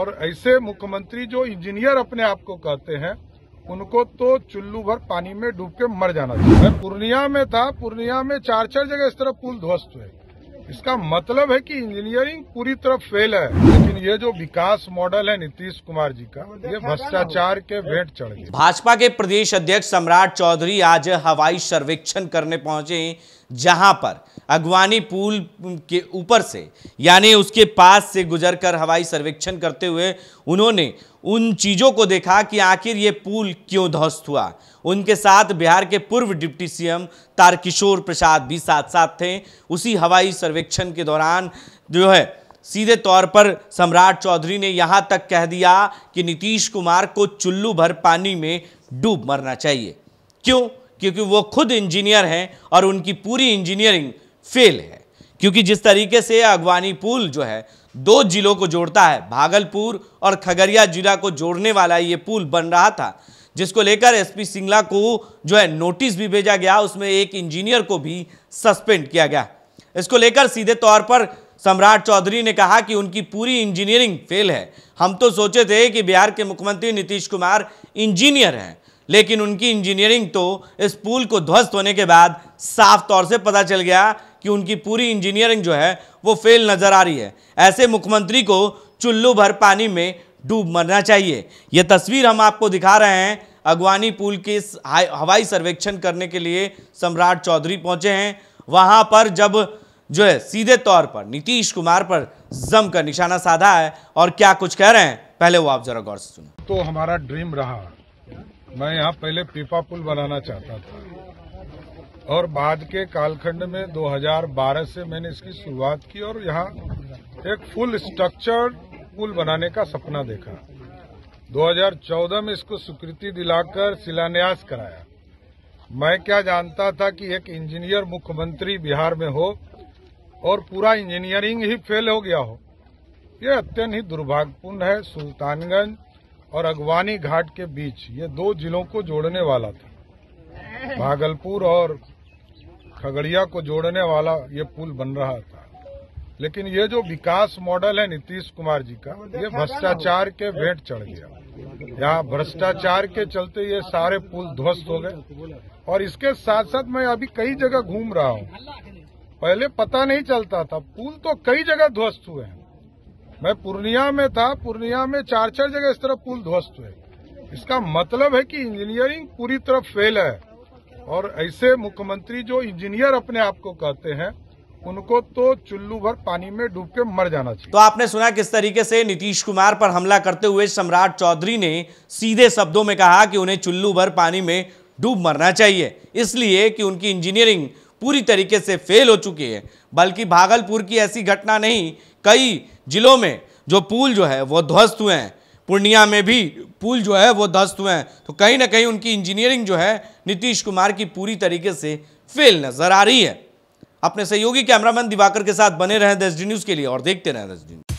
और ऐसे मुख्यमंत्री जो इंजीनियर अपने आप को कहते हैं उनको तो चुल्लू भर पानी में डूब के मर जाना चाहिए मैं पूर्णिया में था पूर्णिया में चार चार जगह इस तरह पुल ध्वस्त हुए इसका मतलब है कि इंजीनियरिंग पूरी तरह फेल है लेकिन ये जो विकास मॉडल है नीतीश कुमार जी का ये भ्रष्टाचार के भेंट चढ़ गए भाजपा के प्रदेश अध्यक्ष सम्राट चौधरी आज हवाई सर्वेक्षण करने पहुंचे जहां पर अगवानी पुल के ऊपर से यानी उसके पास से गुजरकर हवाई सर्वेक्षण करते हुए उन्होंने उन चीज़ों को देखा कि आखिर ये पुल क्यों ध्वस्त हुआ उनके साथ बिहार के पूर्व डिप्टी सीएम तारकिशोर प्रसाद भी साथ साथ थे उसी हवाई सर्वेक्षण के दौरान जो है सीधे तौर पर सम्राट चौधरी ने यहाँ तक कह दिया कि नीतीश कुमार को चुल्लू भर पानी में डूब मरना चाहिए क्यों क्योंकि वो खुद इंजीनियर हैं और उनकी पूरी इंजीनियरिंग फेल है क्योंकि जिस तरीके से अगवानी पुल जो है दो जिलों को जोड़ता है भागलपुर और खगड़िया जिला को जोड़ने वाला ये पुल बन रहा था जिसको लेकर एसपी सिंगला को जो है नोटिस भी भेजा गया उसमें एक इंजीनियर को भी सस्पेंड किया गया इसको लेकर सीधे तौर पर सम्राट चौधरी ने कहा कि उनकी पूरी इंजीनियरिंग फेल है हम तो सोचे थे कि बिहार के मुख्यमंत्री नीतीश कुमार इंजीनियर हैं लेकिन उनकी इंजीनियरिंग तो इस पुल को ध्वस्त होने के बाद साफ तौर से पता चल गया कि उनकी पूरी इंजीनियरिंग जो है वो फेल नज़र आ रही है ऐसे मुख्यमंत्री को चुल्लू भर पानी में डूब मरना चाहिए यह तस्वीर हम आपको दिखा रहे हैं अगवानी पुल के हवाई सर्वेक्षण करने के लिए सम्राट चौधरी पहुंचे हैं वहां पर जब जो है सीधे तौर पर नीतीश कुमार पर जम कर निशाना साधा है और क्या कुछ कह रहे हैं पहले वो आप जरा गौर से सुनो तो हमारा ड्रीम रहा मैं यहाँ पहले पीपा पुल बनाना चाहता था और बाद के कालखंड में 2012 से मैंने इसकी शुरुआत की और यहाँ एक फुल स्ट्रक्चर्ड पुल बनाने का सपना देखा 2014 में इसको स्वीकृति दिलाकर शिलान्यास कराया मैं क्या जानता था कि एक इंजीनियर मुख्यमंत्री बिहार में हो और पूरा इंजीनियरिंग ही फेल हो गया हो यह अत्यंत ही दुर्भाग्यपूर्ण है सुल्तानगंज और अगवानी घाट के बीच ये दो जिलों को जोड़ने वाला था भागलपुर और खगड़िया को जोड़ने वाला ये पुल बन रहा था लेकिन ये जो विकास मॉडल है नीतीश कुमार जी का ये भ्रष्टाचार के भेंट चढ़ गया यहाँ भ्रष्टाचार के चलते ये सारे पुल ध्वस्त हो गए और इसके साथ साथ मैं अभी कई जगह घूम रहा हूँ पहले पता नहीं चलता था पुल तो कई जगह ध्वस्त हुए हैं मैं पूर्णिया में था पूर्णिया में चार चार जगह इस तरह पुल ध्वस्त हुए इसका मतलब है कि इंजीनियरिंग पूरी तरह फेल है और ऐसे मुख्यमंत्री जो इंजीनियर अपने आप को कहते हैं उनको तो चुल्लू भर पानी में डूब के मर जाना चाहिए तो आपने सुना किस तरीके से नीतीश कुमार पर हमला करते हुए सम्राट चौधरी ने सीधे शब्दों में कहा कि उन्हें चुल्लू भर पानी में डूब मरना चाहिए इसलिए कि उनकी इंजीनियरिंग पूरी तरीके से फेल हो चुकी है बल्कि भागलपुर की ऐसी घटना नहीं कई जिलों में जो पुल जो है वो ध्वस्त हुए हैं पूर्णिया में भी पुल जो है वो ध्वस्त हुए हैं तो कहीं ना कहीं उनकी इंजीनियरिंग जो है नीतीश कुमार की पूरी तरीके से फेल नजर आ रही है अपने सहयोगी कैमरामैन दिवाकर के साथ बने रहें दस डी न्यूज़ के लिए और देखते रहें दस डी